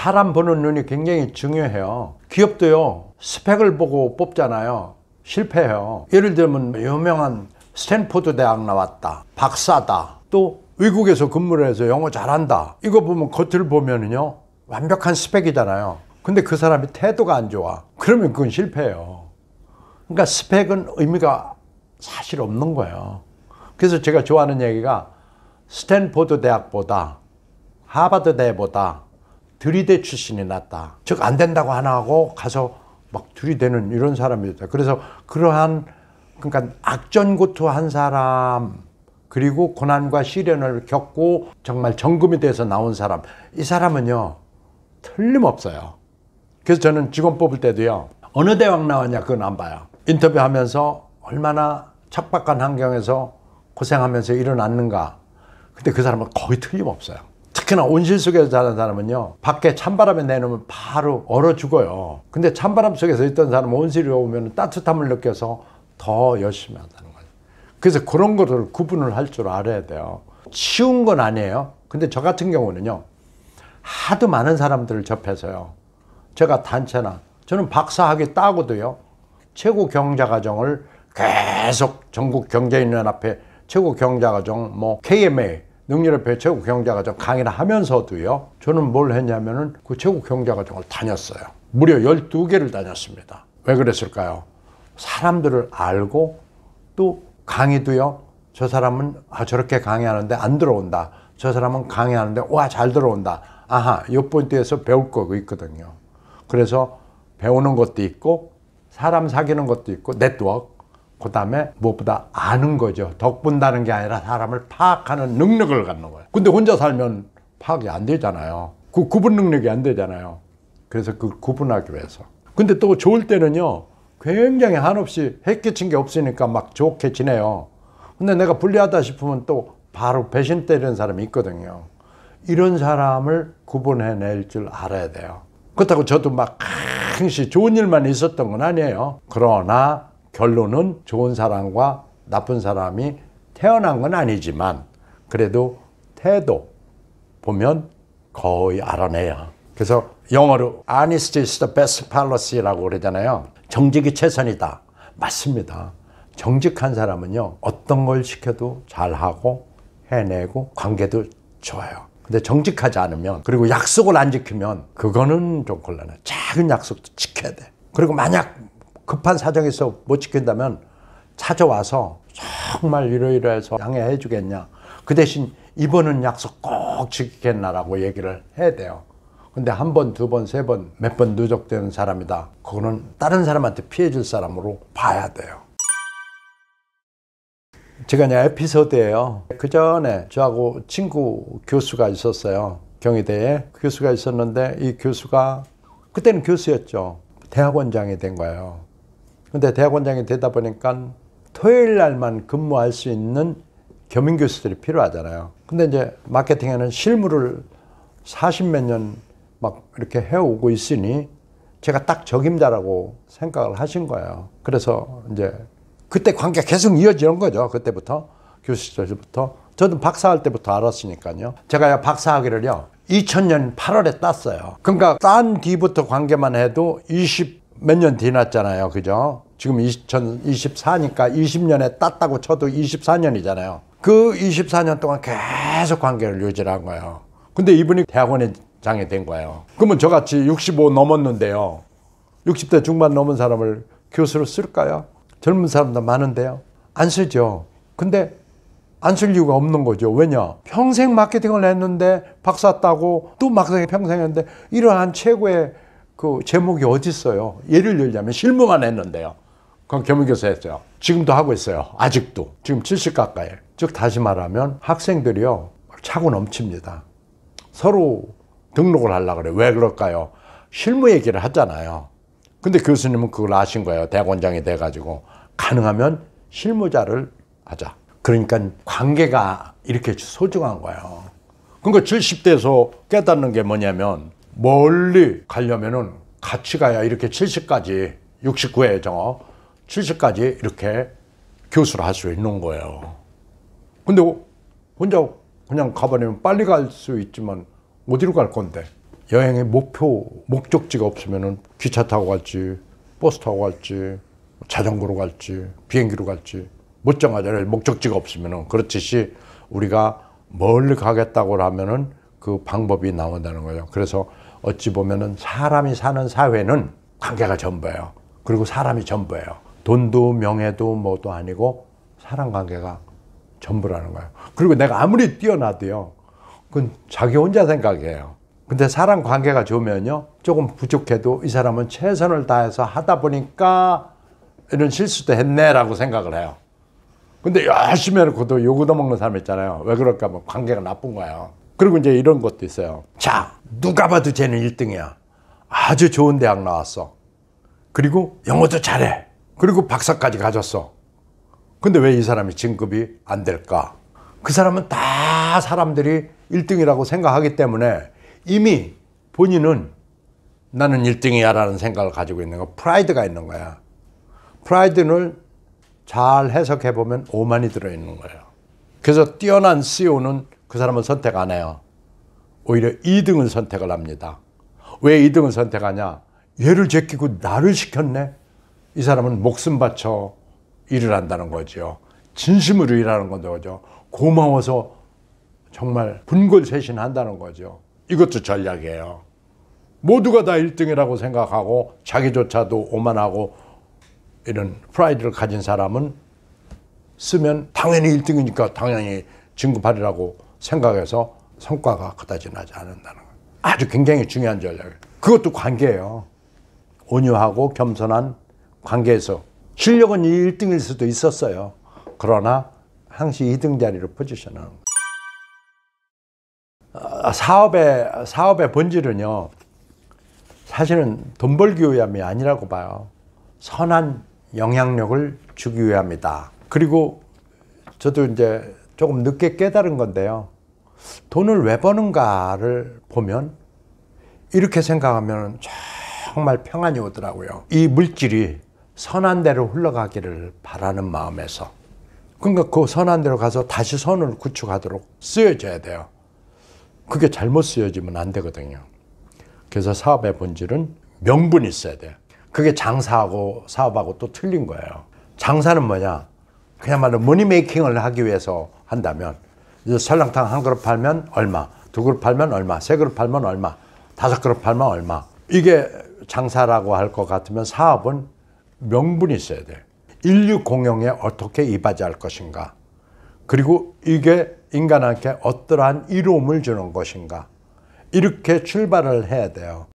사람 보는 눈이 굉장히 중요해요. 기업도요, 스펙을 보고 뽑잖아요. 실패해요. 예를 들면 유명한 스탠포드 대학 나왔다. 박사다. 또 외국에서 근무를 해서 영어 잘한다. 이거 보면 겉을 보면은요, 완벽한 스펙이잖아요. 근데 그 사람이 태도가 안 좋아. 그러면 그건 실패예요. 그러니까 스펙은 의미가 사실 없는 거예요. 그래서 제가 좋아하는 얘기가 스탠포드 대학보다 하버드 대보다 들이대 출신이 낫다. 즉 안 된다고 하나 하고 가서 막 들이대는 이런 사람이 었다 그래서 그러한 그러니까 악전고투한 사람 그리고 고난과 시련을 겪고 정말 정금이 돼서 나온 사람 이 사람은요 틀림없어요. 그래서 저는 직원 뽑을 때도요 어느 대왕 나왔냐 그건 안 봐요. 인터뷰하면서 얼마나 착박한 환경에서 고생하면서 일어났는가. 근데 그 사람은 거의 틀림없어요. 특히나 온실 속에서 자란 사람은요 밖에 찬바람에 내놓으면 바로 얼어 죽어요 근데 찬바람 속에서 있던 사람은 온실이 오면 따뜻함을 느껴서 더 열심히 한다는 거죠 그래서 그런 것을 구분을 할 줄 알아야 돼요 쉬운 건 아니에요 근데 저 같은 경우는요 하도 많은 사람들을 접해서요 제가 단체나 저는 박사학위 따고도요 최고 경자과정을 계속 전국 경제인연합회 최고 경자과정 뭐 KMA 능률의 배 최고 경제자과정 강의를 하면서도요 저는 뭘 했냐면은 그 최고 경제자과정을 다녔어요 무려 12개를 다녔습니다 왜 그랬을까요 사람들을 알고 또 강의도요 저 사람은 아 저렇게 강의하는데 안 들어온다 저 사람은 강의하는데 와 잘 들어온다 아하 요번트에서 배울 거가 있거든요 그래서 배우는 것도 있고 사람 사귀는 것도 있고 네트워크 그 다음에 무엇보다 아는 거죠. 덕분다는 게 아니라 사람을 파악하는 능력을 갖는 거예요. 근데 혼자 살면 파악이 안 되잖아요. 그 구분 능력이 안 되잖아요. 그래서 그 구분하기 위해서. 근데 또 좋을 때는요. 굉장히 한없이 해끼친 게 없으니까 막 좋게 지내요. 근데 내가 불리하다 싶으면 또 바로 배신 때리는 사람이 있거든요. 이런 사람을 구분해낼 줄 알아야 돼요. 그렇다고 저도 막 항시 좋은 일만 있었던 건 아니에요. 그러나 결론은 좋은 사람과 나쁜 사람이 태어난 건 아니지만 그래도 태도 보면 거의 알아내야. 그래서 영어로 honesty is the best policy라고 그러잖아요. 정직이 최선이다. 맞습니다. 정직한 사람은요 어떤 걸 시켜도 잘하고 해내고 관계도 좋아요. 근데 정직하지 않으면 그리고 약속을 안 지키면 그거는 좀 곤란해. 작은 약속도 지켜야 돼. 그리고 만약 급한 사정에서 못 지킨다면 찾아와서 정말 이러이러해서 양해해 주겠냐. 그 대신 이번은 약속 꼭 지키겠나라고 얘기를 해야 돼요. 근데 한 번, 두 번, 세 번, 몇 번 누적되는 사람이다. 그거는 다른 사람한테 피해 줄 사람으로 봐야 돼요. 제가 이제 에피소드예요. 그 전에 저하고 친구 교수가 있었어요. 경희대에 그 교수가 있었는데 이 교수가 그때는 교수였죠. 대학원장이 된 거예요. 근데 대학원장이 되다 보니까 토요일 날만 근무할 수 있는 겸임 교수들이 필요하잖아요. 근데 이제 마케팅에는 실무를 40몇 년 막 이렇게 해오고 있으니 제가 딱 적임자라고 생각을 하신 거예요. 그래서 이제 그때 관계 계속 이어지는 거죠. 그때부터 교수 시절부터 저도 박사할 때부터 알았으니까요. 제가 박사학위를요. 2000년 8월에 땄어요. 그러니까 딴 뒤부터 관계만 해도 20 몇년 뒤났잖아요. 그죠? 지금 2024니까 20년에 땄다고 쳐도 24년이잖아요. 그 24년 동안 계속 관계를 유지한 거예요. 근데 이분이 대학원에 장이된 거예요. 그러면 저같이 65 넘었는데요. 60대 중반 넘은 사람을 교수로 쓸까요? 젊은 사람도 많은데요. 안 쓰죠. 근데 안 쓸 이유가 없는 거죠. 왜냐? 평생 마케팅을 했는데 박사 따고 또 막상 평생 했는데 이러한 최고의 그 제목이 어디 있어요? 예를 들자면 실무만 했는데요. 그건 교무교사 했어요. 지금도 하고 있어요. 아직도. 지금 70 가까이. 즉 다시 말하면 학생들이요. 차고 넘칩니다. 서로 등록을 하려고 그래요. 왜 그럴까요? 실무 얘기를 하잖아요. 근데 교수님은 그걸 아신 거예요. 대원장이 돼가지고. 가능하면 실무자를 하자. 그러니까 관계가 이렇게 소중한 거예요. 그러니까 70대에서 깨닫는 게 뭐냐면 멀리 가려면은 같이 가야 이렇게 70까지 69회 정어 70까지 이렇게 교수를 할 수 있는 거예요. 근데 혼자 그냥 가버리면 빨리 갈 수 있지만 어디로 갈 건데? 여행의 목표, 목적지가 없으면은 기차 타고 갈지, 버스 타고 갈지, 자전거로 갈지, 비행기로 갈지, 멋 정하잖아요. 목적지가 없으면은. 그렇듯이 우리가 멀리 가겠다고 하면은 그 방법이 나온다는 거예요. 그래서 어찌 보면은 사람이 사는 사회는 관계가 전부예요. 그리고 사람이 전부예요. 돈도 명예도 뭐도 아니고 사람 관계가 전부라는 거예요. 그리고 내가 아무리 뛰어나도요. 그건 자기 혼자 생각이에요. 근데 사람 관계가 좋으면요. 조금 부족해도 이 사람은 최선을 다해서 하다 보니까 이런 실수도 했네라고 생각을 해요. 근데 열심히 해놓고도 욕을 얻먹는 사람 있잖아요. 왜 그럴까? 뭐 관계가 나쁜 거예요. 그리고 이제 이런 것도 있어요. 자, 누가 봐도 쟤는 1등이야. 아주 좋은 대학 나왔어. 그리고 영어도 잘해. 그리고 박사까지 가졌어. 근데 왜 이 사람이 진급이 안 될까? 그 사람은 다 사람들이 1등이라고 생각하기 때문에 이미 본인은 나는 1등이야 라는 생각을 가지고 있는 거 프라이드가 있는 거야. 프라이드를 잘 해석해 보면 오만이 들어 있는 거예요. 그래서 뛰어난 CEO는 그 사람은 선택 안 해요. 오히려 2등을 선택을 합니다. 왜 2등을 선택하냐? 얘를 제끼고 나를 시켰네? 이 사람은 목숨 바쳐 일을 한다는 거죠. 진심으로 일하는 건 거죠. 고마워서 정말 분골쇄신 한다는 거죠. 이것도 전략이에요. 모두가 다 1등이라고 생각하고 자기조차도 오만하고 이런 프라이드를 가진 사람은 쓰면 당연히 1등이니까 당연히 진급하리라고 생각에서 성과가 커다지나지 않는다는 거 아주 굉장히 중요한 전략이에요. 그것도 관계예요. 온유하고 겸손한 관계에서 실력은 1등일 수도 있었어요. 그러나 항시 2등 자리로 포지션하는 거 아, 사업의, 사업의 본질은요, 사실은 돈 벌기 위함이 아니라고 봐요. 선한 영향력을 주기 위함이다. 그리고 저도 이제 조금 늦게 깨달은 건데요. 돈을 왜 버는가를 보면 이렇게 생각하면 정말 평안이 오더라고요. 이 물질이 선한 대로 흘러가기를 바라는 마음에서 그러니까 그 선한 대로 가서 다시 선을 구축하도록 쓰여져야 돼요. 그게 잘못 쓰여지면 안 되거든요. 그래서 사업의 본질은 명분이 있어야 돼요. 그게 장사하고 사업하고 또 틀린 거예요. 장사는 뭐냐? 그야말로 머니메이킹을 하기 위해서 한다면 설렁탕 한 그릇 팔면 얼마, 두 그릇 팔면 얼마, 세 그릇 팔면 얼마, 다섯 그릇 팔면 얼마. 이게 장사라고 할 것 같으면 사업은 명분이 있어야 돼. 인류 공용에 어떻게 이바지할 것인가. 그리고 이게 인간한테 어떠한 이로움을 주는 것인가. 이렇게 출발을 해야 돼요.